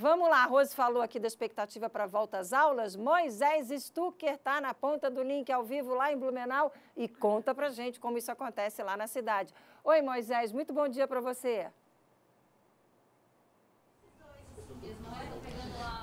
Vamos lá, a Rose falou aqui da expectativa para voltas volta às aulas. Moisés Stucker está na ponta do link ao vivo lá em Blumenau e conta para gente como isso acontece lá na cidade. Oi, Moisés, muito bom dia para você.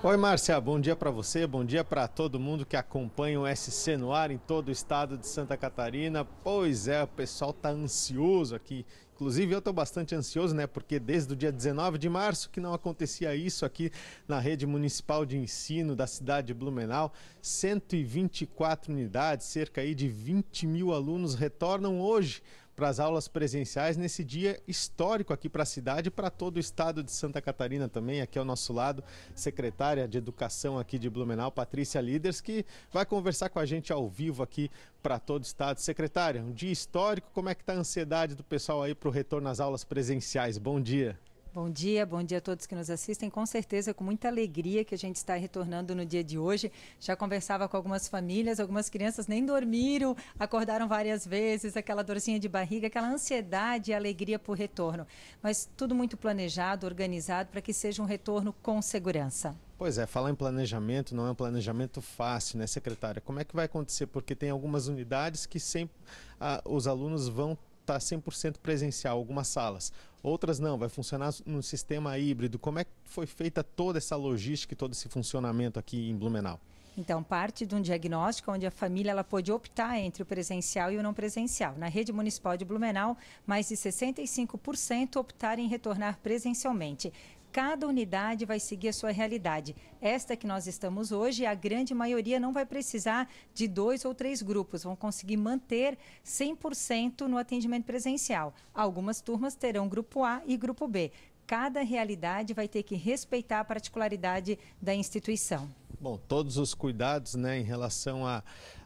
Oi, Márcia, bom dia para você, bom dia para todo mundo que acompanha o SC no ar em todo o estado de Santa Catarina. Pois é, o pessoal tá ansioso aqui. Inclusive eu estou bastante ansioso, né? Porque desde o dia 19 de março que não acontecia isso aqui na rede municipal de ensino da cidade de Blumenau. 124 unidades, cerca aí de 20 mil alunos retornam hoje para as aulas presenciais nesse dia histórico aqui para a cidade e para todo o estado de Santa Catarina também. Aqui ao nosso lado, secretária de Educação aqui de Blumenau, Patrícia Liders, que vai conversar com a gente ao vivo aqui para todo o estado. Secretária, um dia histórico, como é que está a ansiedade do pessoal aí para o retorno às aulas presenciais? Bom dia. Bom dia, bom dia a todos que nos assistem. Com certeza, com muita alegria que a gente está retornando no dia de hoje. Já conversava com algumas famílias, algumas crianças nem dormiram, acordaram várias vezes, aquela dorzinha de barriga, aquela ansiedade e alegria por retorno. Mas tudo muito planejado, organizado, para que seja um retorno com segurança. Pois é, falar em planejamento não é um planejamento fácil, né, secretária? Como é que vai acontecer? Porque tem algumas unidades que sempre ah, os alunos vão estar tá 100% presencial, algumas salas outras não, vai funcionar no sistema híbrido. Como é que foi feita toda essa logística e todo esse funcionamento aqui em Blumenau? Então, parte de um diagnóstico onde a família ela pôde optar entre o presencial e o não presencial. Na rede municipal de Blumenau, mais de 65% optaram em retornar presencialmente cada unidade vai seguir a sua realidade. Esta que nós estamos hoje, a grande maioria não vai precisar de dois ou três grupos, vão conseguir manter 100% no atendimento presencial. Algumas turmas terão grupo A e grupo B. Cada realidade vai ter que respeitar a particularidade da instituição. Bom, todos os cuidados né, em relação a,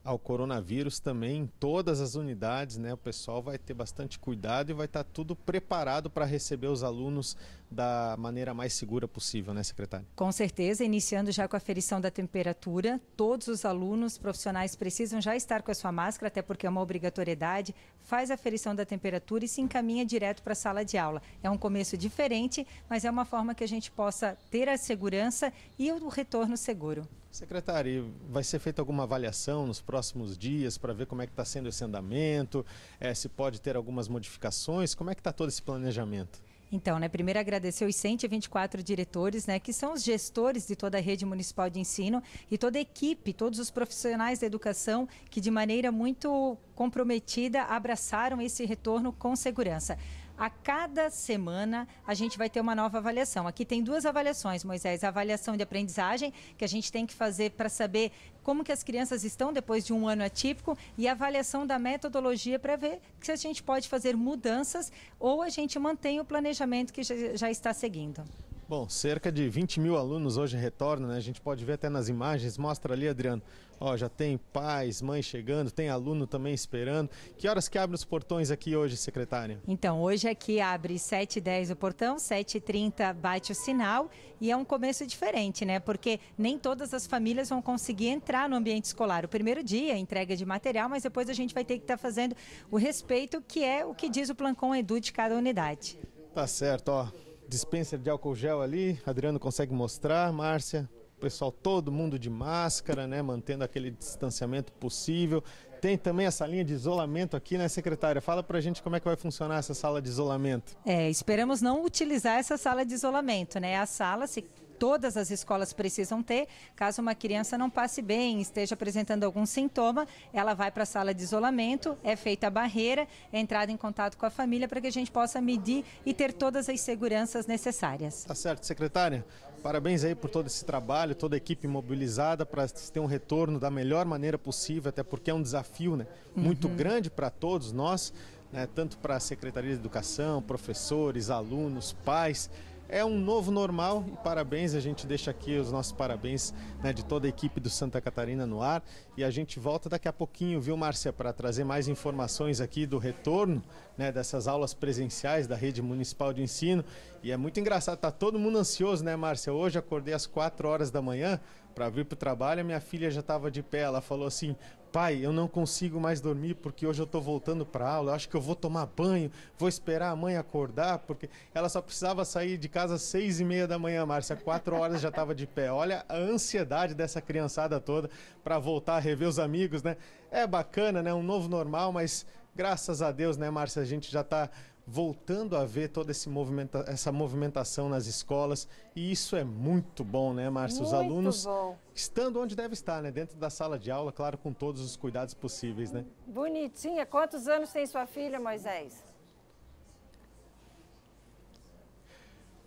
ao coronavírus também em todas as unidades, né? O pessoal vai ter bastante cuidado e vai estar tá tudo preparado para receber os alunos da maneira mais segura possível, né, secretária? Com certeza, iniciando já com a ferição da temperatura, todos os alunos profissionais precisam já estar com a sua máscara, até porque é uma obrigatoriedade, faz a ferição da temperatura e se encaminha direto para a sala de aula. É um começo diferente, mas é uma forma que a gente possa ter a segurança e o retorno seguro. Secretário, vai ser feita alguma avaliação nos próximos dias para ver como é que está sendo esse andamento, é, se pode ter algumas modificações, como é que está todo esse planejamento? Então, né, primeiro agradecer os 124 diretores, né, que são os gestores de toda a rede municipal de ensino e toda a equipe, todos os profissionais da educação que de maneira muito comprometida abraçaram esse retorno com segurança. A cada semana a gente vai ter uma nova avaliação. Aqui tem duas avaliações, Moisés. A avaliação de aprendizagem, que a gente tem que fazer para saber como que as crianças estão depois de um ano atípico e a avaliação da metodologia para ver se a gente pode fazer mudanças ou a gente mantém o planejamento que já, já está seguindo. Bom, cerca de 20 mil alunos hoje retornam, né? A gente pode ver até nas imagens, mostra ali, Adriano. Ó, já tem pais, mães chegando, tem aluno também esperando. Que horas que abre os portões aqui hoje, secretária? Então, hoje aqui é abre 7h10 o portão, 7h30 bate o sinal e é um começo diferente, né? Porque nem todas as famílias vão conseguir entrar no ambiente escolar. O primeiro dia, entrega de material, mas depois a gente vai ter que estar tá fazendo o respeito, que é o que diz o Plancon Edu de cada unidade. Tá certo, ó dispenser de álcool gel ali, Adriano consegue mostrar, Márcia. O pessoal, todo mundo de máscara, né? Mantendo aquele distanciamento possível. Tem também essa linha de isolamento aqui, né, secretária? Fala pra gente como é que vai funcionar essa sala de isolamento. É, esperamos não utilizar essa sala de isolamento, né? A sala, se todas as escolas precisam ter. Caso uma criança não passe bem, esteja apresentando algum sintoma, ela vai para a sala de isolamento, é feita a barreira, é entrada em contato com a família para que a gente possa medir e ter todas as seguranças necessárias. Tá certo, secretária. Parabéns aí por todo esse trabalho, toda a equipe mobilizada para ter um retorno da melhor maneira possível, até porque é um desafio né, muito uhum. grande para todos nós, né, tanto para a Secretaria de Educação, professores, alunos, pais é um novo normal e parabéns. A gente deixa aqui os nossos parabéns né, de toda a equipe do Santa Catarina no ar. E a gente volta daqui a pouquinho, viu, Márcia, para trazer mais informações aqui do retorno né, dessas aulas presenciais da rede municipal de ensino. E é muito engraçado, tá todo mundo ansioso, né, Márcia? Hoje acordei às 4 horas da manhã para vir para o trabalho, minha filha já estava de pé. Ela falou assim: Pai, eu não consigo mais dormir porque hoje eu estou voltando para aula. Eu acho que eu vou tomar banho, vou esperar a mãe acordar, porque ela só precisava sair de casa às seis e meia da manhã, Márcia. Quatro horas já estava de pé. Olha a ansiedade dessa criançada toda para voltar a rever os amigos, né? É bacana, né? Um novo normal, mas Graças a Deus, né, Márcia? A gente já está voltando a ver toda movimenta essa movimentação nas escolas e isso é muito bom, né, Márcia? Os alunos bom. estando onde deve estar, né? Dentro da sala de aula, claro, com todos os cuidados possíveis, né? Bonitinha. Quantos anos tem sua filha, Moisés?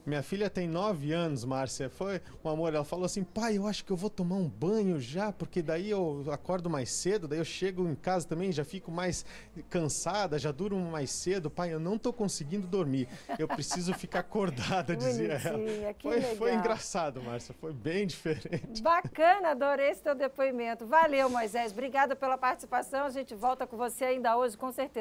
Minha filha tem 9 anos, Márcia. Foi um amor. Ela falou assim: pai, eu acho que eu vou tomar um banho já, porque daí eu acordo mais cedo, daí eu chego em casa também, já fico mais cansada, já durmo mais cedo. Pai, eu não tô conseguindo dormir. Eu preciso ficar acordada, dizia ela. Foi, foi, engraçado, Márcia. Foi bem diferente. Bacana, adorei esse teu depoimento. Valeu, Moisés. Obrigada pela participação. A gente volta com você ainda hoje, com certeza.